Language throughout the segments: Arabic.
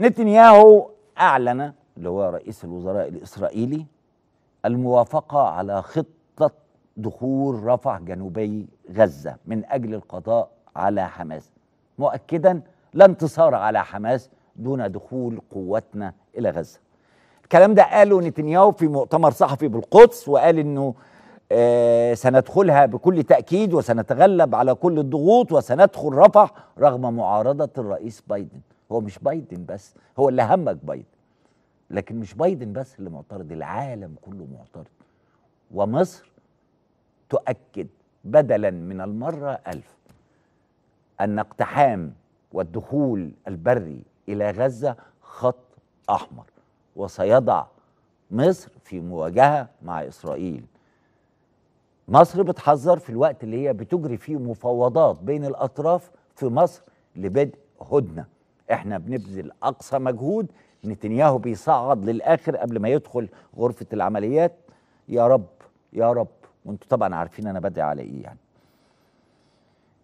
نتنياهو أعلن اللي هو رئيس الوزراء الإسرائيلي الموافقة على خطة دخول رفح جنوبي غزة من أجل القضاء على حماس مؤكدا لا انتصار على حماس دون دخول قواتنا إلى غزة الكلام ده قاله نتنياهو في مؤتمر صحفي بالقدس وقال انه آه سندخلها بكل تأكيد وسنتغلب على كل الضغوط وسندخل رفح رغم معارضة الرئيس بايدن هو مش بايدن بس هو اللي همك بايدن لكن مش بايدن بس اللي معترض العالم كله معترض ومصر تؤكد بدلا من المرة ألف أن اقتحام والدخول البري إلى غزة خط أحمر وسيضع مصر في مواجهة مع إسرائيل مصر بتحذر في الوقت اللي هي بتجري فيه مفاوضات بين الأطراف في مصر لبدء هدنه احنا بنبذل اقصى مجهود نتنياهو بيصعد للاخر قبل ما يدخل غرفه العمليات يا رب يا رب وانتوا طبعا عارفين انا بدعي على ايه يعني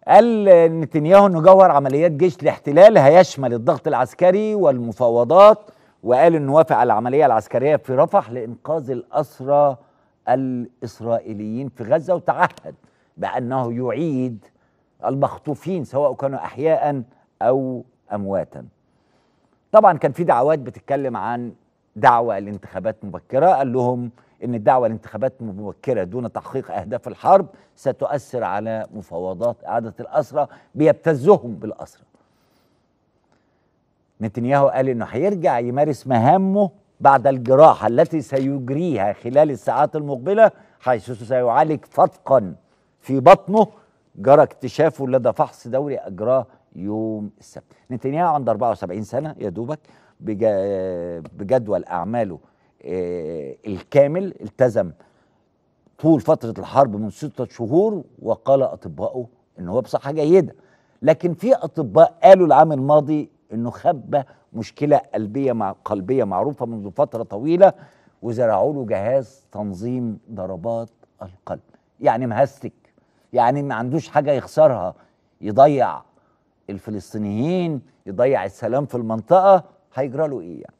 قال نتنياهو انه جوهر عمليات جيش الاحتلال هيشمل الضغط العسكري والمفاوضات وقال انه وافق على العمليه العسكريه في رفح لانقاذ الاسرى الاسرائيليين في غزه وتعهد بانه يعيد المخطوفين سواء كانوا احياء او امواتا طبعا كان في دعوات بتتكلم عن دعوه لانتخابات مبكره قال لهم ان الدعوه لانتخابات مبكره دون تحقيق اهداف الحرب ستؤثر على مفاوضات اعاده الاسرى بيبتزهم بالاسرى نتنياهو قال انه هيرجع يمارس مهامه بعد الجراحه التي سيجريها خلال الساعات المقبله حيث سيعالج فتقا في بطنه جرى اكتشافه لدى فحص دوري اجراه يوم السبت نتنياهو عنده 74 سنة يا دوبك بجدول أعماله آه، الكامل التزم طول فترة الحرب من ستة شهور وقال اطباؤه إن هو بصحة جيدة لكن في أطباء قالوا العام الماضي إنه خبى مشكلة قلبية مع قلبية معروفة منذ فترة طويلة وزرعوا له جهاز تنظيم ضربات القلب يعني مهستك يعني ما عندوش حاجة يخسرها يضيع الفلسطينيين يضيع السلام في المنطقه هيجرى له ايه يعني